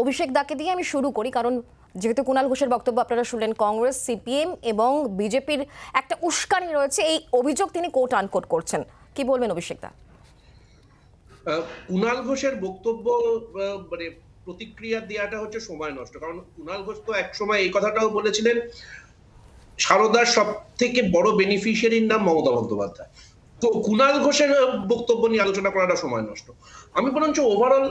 অভিষেক দাকে দিয়ে আমি শুরু করি কারণ যেহেতু কুণাল ঘোষের বক্তব্য আপনারা শুনলেন কংগ্রেস সিপিএম এবং বিজেপির একটা উস্কানি রয়েছে এই অভিযোগ তিনি কোট আনকোট করছেন কি বলবেন অভিষেক দা কুণাল ঘোষের বক্তব্য মানে প্রতিক্রিয়া দেওয়াটা হচ্ছে সময় নষ্ট কারণ কুণাল ঘোষ তো একসময় এই কথাটাও বলেছিলেন সারদার সব থেকে বড় বেনিফিশিয়ারির নাম মমতা বন্দ্যোপাধ্যায় তো ঘোষের বক্তব্য নিয়ে আলোচনা করাটা সময় নষ্ট আমি বরঞ্চ ওভারঅল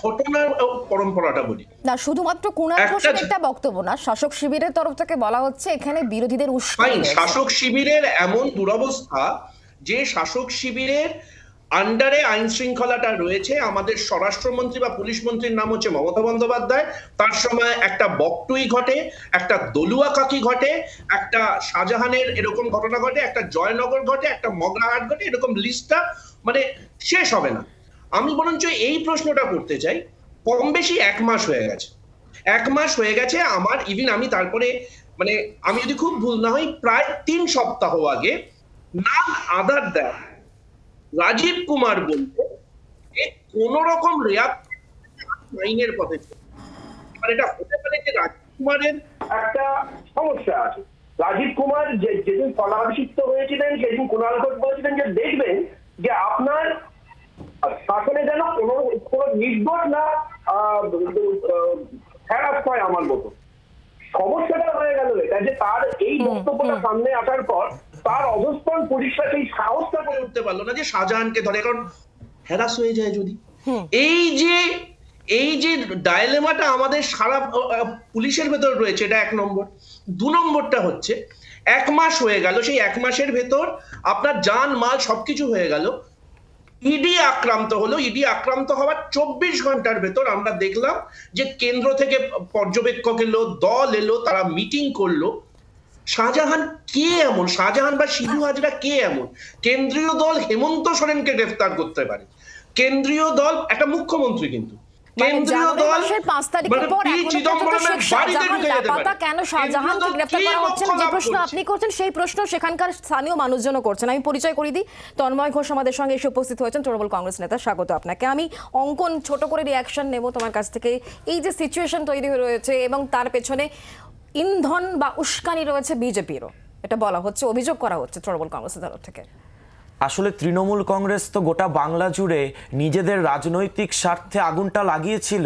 ঘটনার পরম্পরাটা বলি না শুধুমাত্র কুনাল ঘোষের একটা বক্তব্য না শাসক শিবিরের তরফ থেকে বলা হচ্ছে এখানে বিরোধীদের উস্কানি শাসক শিবিরের এমন দুরবস্থা যে শাসক শিবিরের আন্ডারে আইন শৃঙ্খলাটা রয়েছে আমাদের স্বরাষ্ট্রমন্ত্রী বা পুলিশ মন্ত্রীর নাম হচ্ছে মমতা বন্দ্যোপাধ্যায় তার সময় একটা বকটুই ঘটে একটা দলুয়া কাকি ঘটে একটা শাহজাহানের এরকম ঘটনা ঘটে একটা জয়নগর ঘটে একটা মগরাহাট ঘটে এরকম লিস্টটা মানে শেষ হবে না আমি বরঞ্চ এই প্রশ্নটা করতে চাই কম বেশি এক মাস হয়ে গেছে এক মাস হয়ে গেছে আমার ইভিন আমি তারপরে মানে আমি যদি খুব ভুল না হই প্রায় তিন সপ্তাহ আগে নাম আদার দেয় রাজীব কুমার বলতে কোন রকম রেয়াত আইনের পথে আর এটা হতে পারে যে রাজীব কুমারের একটা সমস্যা আছে রাজীব কুমার যেদিন পদাভিষিক্ত হয়েছিলেন সেদিন কুণাল ঘোষ বলেছিলেন যে দেখবেন যে আপনার শাসনে যেন কোনো কোনো নির্দোষ না ফেরাত হয় আমার মতো সমস্যাটা হয়ে গেল এটা যে তার এই বক্তব্যটা সামনে আসার পর তার অবস্থান পরিষ্কার সেই সাহসটা করে উঠতে পারলো না যে শাহজাহানকে ধরে কারণ হ্যারাস হয়ে যায় যদি এই যে এই যে ডায়লেমাটা আমাদের সারা পুলিশের ভেতর রয়েছে এটা এক নম্বর দু নম্বরটা হচ্ছে এক মাস হয়ে গেল সেই এক মাসের ভেতর আপনার যান মাল সবকিছু হয়ে গেল ইডি আক্রান্ত হলো ইডি আক্রান্ত হওয়ার চব্বিশ ঘন্টার ভেতর আমরা দেখলাম যে কেন্দ্র থেকে পর্যবেক্ষক এলো দল এলো তারা মিটিং করলো শাহজাহান কে এমন শাহজাহান বা শিবু হাজরা কে এমন কেন্দ্রীয় দল হেমন্ত সোরেনকে গ্রেফতার করতে পারে কেন্দ্রীয় দল একটা মুখ্যমন্ত্রী কিন্তু মানে মানে না যে প্রশ্ন আপনি করছেন সেই প্রশ্ন সেখানকার স্থানীয় করছেন আমি পরিচয় দিই তন্ময় ঘোষ আমাদের সঙ্গে এসে উপস্থিত হয়েছেন কংগ্রেস নেতা স্বাগত আপনাকে আমি অঙ্কন ছোট করে রিয়াকশন নেব তোমার কাছ থেকে এই যে সিচুয়েশন তৈরি হয়ে রয়েছে এবং তার পেছনে ইন্ধন বা উস্কানি রয়েছে বিজেপিরও এটা বলা হচ্ছে অভিযোগ করা হচ্ছে তৃণমূল কংগ্রেসের তরফ থেকে আসলে তৃণমূল কংগ্রেস তো গোটা বাংলা জুড়ে নিজেদের রাজনৈতিক স্বার্থে আগুনটা লাগিয়েছিল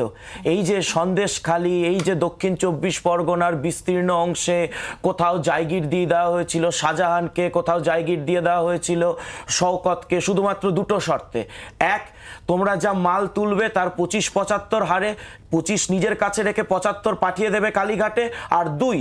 এই যে সন্দেশ খালি এই যে দক্ষিণ চব্বিশ পরগনার বিস্তীর্ণ অংশে কোথাও জায়গির দিয়ে দেওয়া হয়েছিল শাহজাহানকে কোথাও জায়গির দিয়ে দেওয়া হয়েছিল শওকতকে শুধুমাত্র দুটো শর্তে এক তোমরা যা মাল তুলবে তার পঁচিশ পঁচাত্তর হারে পঁচিশ নিজের কাছে রেখে পঁচাত্তর পাঠিয়ে দেবে কালীঘাটে আর দুই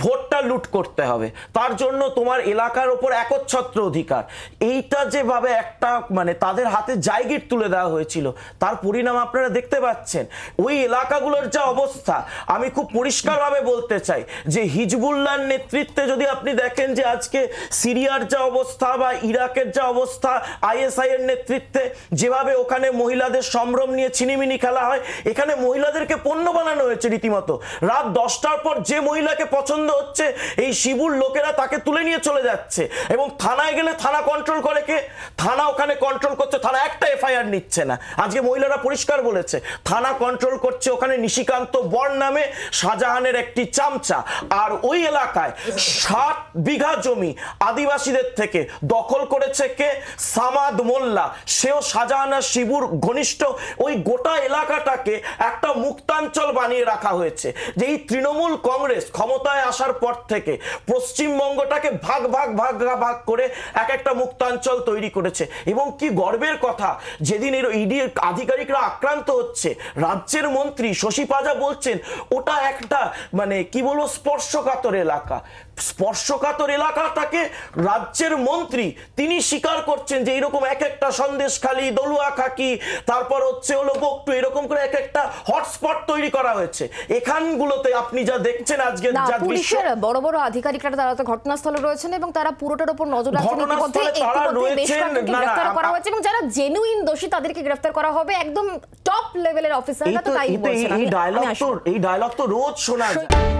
ভোটটা লুট করতে হবে তার জন্য তোমার এলাকার ওপর একচ্ছত্র অধিকার এইটা যেভাবে একটা মানে তাদের হাতে জায়গির তুলে দেওয়া হয়েছিল তার পরিণাম আপনারা দেখতে পাচ্ছেন ওই এলাকাগুলোর যা অবস্থা আমি খুব পরিষ্কারভাবে বলতে চাই যে হিজবুল্লার নেতৃত্বে যদি আপনি দেখেন যে আজকে সিরিয়ার যা অবস্থা বা ইরাকের যা অবস্থা আইএসআই এর নেতৃত্বে যেভাবে ওখানে মহিলাদের সম্ভ্রম নিয়ে ছিনিমিনি খেলা হয় এখানে মহিলাদের তাদেরকে পণ্য বানানো হয়েছে রীতিমতো রাত দশটার পর যে মহিলাকে পছন্দ হচ্ছে এই শিবুর লোকেরা তাকে তুলে নিয়ে চলে যাচ্ছে এবং থানায় গেলে থানা কন্ট্রোল করে কে থানা ওখানে কন্ট্রোল করছে থানা একটা এফআইআর নিচ্ছে না আজকে মহিলারা পরিষ্কার বলেছে থানা কন্ট্রোল করছে ওখানে নিশিকান্ত বর নামে শাহজাহানের একটি চামচা আর ওই এলাকায় সাত বিঘা জমি আদিবাসীদের থেকে দখল করেছে কে সামাদ মোল্লা সেও শাহজাহান শিবুর ঘনিষ্ঠ ওই গোটা এলাকাটাকে একটা মুক্তাঞ্চল বানিয়ে রাখা হয়েছে যে এই তৃণমূল কংগ্রেস ক্ষমতায় আসার পর থেকে পশ্চিমবঙ্গটাকে ভাগ ভাগ ভাগ ভাগ করে এক একটা মুক্তাঞ্চল তৈরি করেছে এবং কি গর্বের কথা যেদিন এর ইডির আধিকারিকরা আক্রান্ত হচ্ছে রাজ্যের মন্ত্রী শশী পাজা বলছেন ওটা একটা মানে কি বলবো স্পর্শকাতর এলাকা স্পর্শকাতর এলাকা তাকে রাজ্যের মন্ত্রী তিনি স্বীকার করছেন যে এরকম এক একটা সন্দেশ খালি দলুয়া খাকি তারপর হচ্ছে হলো বকটু এরকম করে এক একটা হটস্পট তৈরি করা হয়েছে এখানগুলোতে আপনি যা দেখছেন আজকে পুলিশের বড় বড় আধিকারিকরা তারা তো ঘটনাস্থলে রয়েছেন এবং তারা পুরোটার উপর নজর রাখছেন ইতিমধ্যে গ্রেফতার করা হয়েছে এবং যারা জেনুইন দোষী তাদেরকে গ্রেফতার করা হবে একদম টপ লেভেলের অফিসাররা তো তাই বলছেন এই ডায়লগ তো এই ডায়লগ তো রোজ শোনা যায়